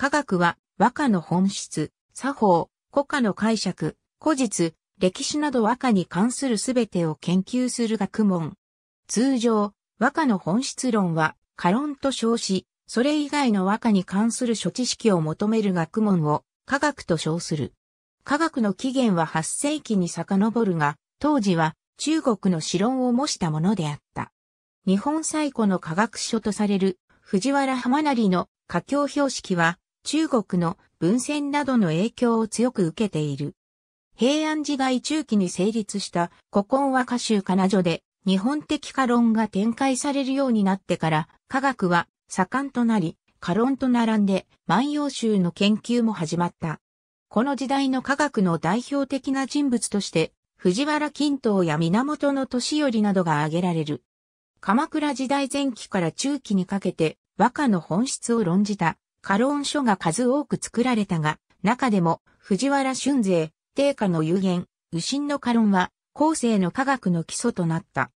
科学は和歌の本質、作法、古歌の解釈、古実、歴史など和歌に関するすべてを研究する学問。通常、和歌の本質論は、過論と称し、それ以外の和歌に関する諸知識を求める学問を科学と称する。科学の起源は8世紀に遡るが、当時は中国の史論を模したものであった。日本最古の科学書とされる藤原浜成の科教標識は中国の文献などの影響を強く受けている。平安時代中期に成立した古今和歌集かな所で日本的歌論が展開されるようになってから科学は盛んとなり歌論と並んで万葉集の研究も始まった。この時代の科学の代表的な人物として藤原均等や源の年寄りなどが挙げられる。鎌倉時代前期から中期にかけて和歌の本質を論じたカロン書が数多く作られたが、中でも藤原俊税、定家の有言、右心のカロンは、後世の科学の基礎となった。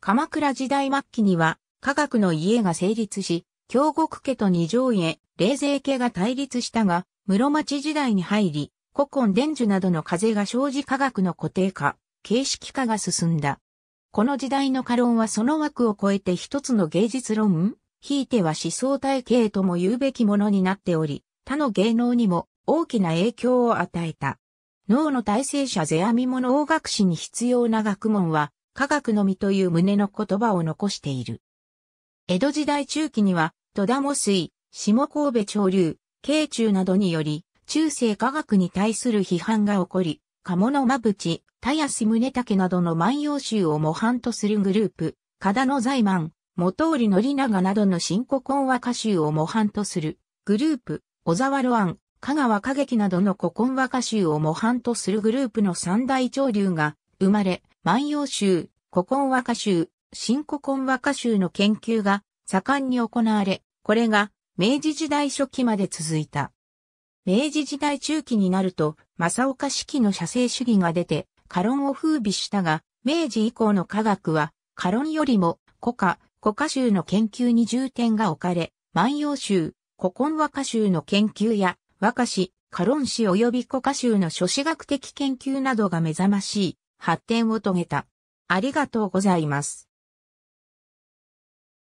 鎌倉時代末期には、科学の家が成立し、京極家と二条家、冷勢家が対立したが、室町時代に入り、古今伝授などの風が生じ科学の固定化、形式化が進んだ。この時代のカロンはその枠を超えて一つの芸術論ひいては思想体系とも言うべきものになっており、他の芸能にも大きな影響を与えた。脳の体制者世阿弥物大学士に必要な学問は、科学のみという旨の言葉を残している。江戸時代中期には、戸田も水、下神戸潮流、慶中などにより、中世科学に対する批判が起こり、鴨のぶ淵、田安宗武などの万葉集を模範とするグループ、加田の在満、元織宣長などの新古今和歌集を模範とするグループ、小沢露庵、香川歌劇などの古今和歌集を模範とするグループの三大潮流が生まれ、万葉集、古今和歌集、新古今和歌集の研究が盛んに行われ、これが明治時代初期まで続いた。明治時代中期になると、正岡式の写生主義が出て、過論を風靡したが、明治以降の科学は、過論よりも、古歌、古歌集の研究に重点が置かれ、万葉集、古今和歌集の研究や、和歌詩、歌論詞及び古歌集の諸子学的研究などが目覚ましい発展を遂げた。ありがとうございます。